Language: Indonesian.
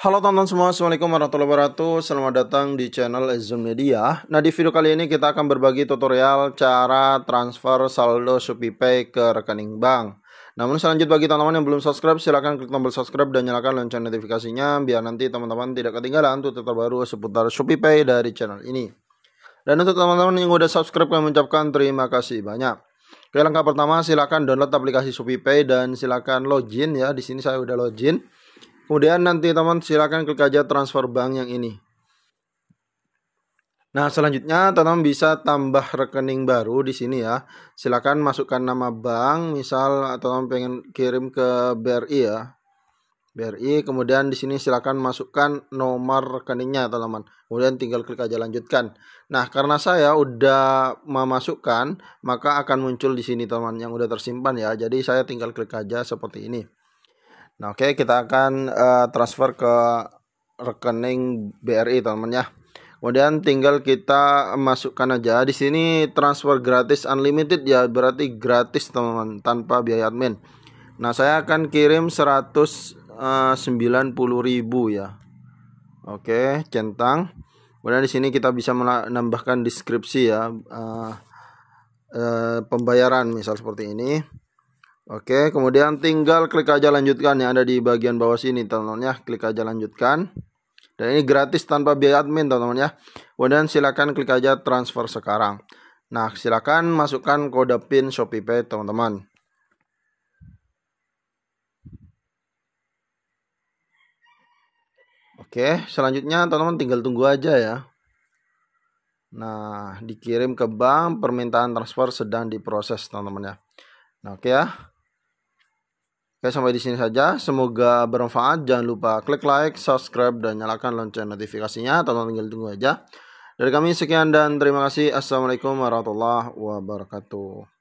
Halo teman-teman semua, Assalamualaikum warahmatullahi wabarakatuh Selamat datang di channel Zoom Media Nah di video kali ini kita akan berbagi tutorial cara transfer saldo ShopeePay ke rekening bank Namun selanjutnya bagi teman-teman yang belum subscribe silahkan klik tombol subscribe dan nyalakan lonceng notifikasinya Biar nanti teman-teman tidak ketinggalan tutorial terbaru seputar ShopeePay dari channel ini Dan untuk teman-teman yang sudah subscribe kami ucapkan terima kasih banyak Oke langkah pertama silahkan download aplikasi ShopeePay dan silahkan login ya di sini saya sudah login Kemudian nanti teman silakan klik aja transfer bank yang ini. Nah, selanjutnya teman bisa tambah rekening baru di sini ya. Silakan masukkan nama bank, misal teman pengen kirim ke BRI ya. BRI, kemudian di sini silakan masukkan nomor rekeningnya teman. Kemudian tinggal klik aja lanjutkan. Nah, karena saya udah memasukkan, maka akan muncul di sini teman yang udah tersimpan ya. Jadi saya tinggal klik aja seperti ini. Nah, oke okay, kita akan uh, transfer ke rekening BRI teman-teman ya. Kemudian tinggal kita masukkan aja di sini transfer gratis unlimited ya berarti gratis teman-teman tanpa biaya admin. Nah, saya akan kirim 190.000 eh, ya. Oke, okay, centang. Kemudian di sini kita bisa menambahkan deskripsi ya. Uh, uh, pembayaran misal seperti ini. Oke, kemudian tinggal klik aja lanjutkan yang ada di bagian bawah sini teman-teman ya. Klik aja lanjutkan. Dan ini gratis tanpa biaya admin teman-teman ya. Kemudian silakan klik aja transfer sekarang. Nah, silakan masukkan kode PIN ShopeePay teman-teman. Oke, selanjutnya teman-teman tinggal tunggu aja ya. Nah, dikirim ke bank permintaan transfer sedang diproses teman-teman ya. Nah, oke ya. Oke, ya, sampai di sini saja. Semoga bermanfaat. Jangan lupa klik like, subscribe, dan nyalakan lonceng notifikasinya. Tonton tinggal tunggu aja. Dari kami sekian dan terima kasih. Assalamualaikum warahmatullahi wabarakatuh.